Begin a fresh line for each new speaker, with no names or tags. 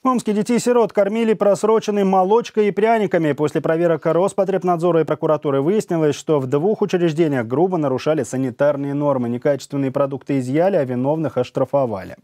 В Омске детей-сирот кормили просроченной молочкой и пряниками. После проверок Роспотребнадзора и прокуратуры выяснилось, что в двух учреждениях грубо нарушали санитарные нормы. Некачественные продукты изъяли, а виновных оштрафовали.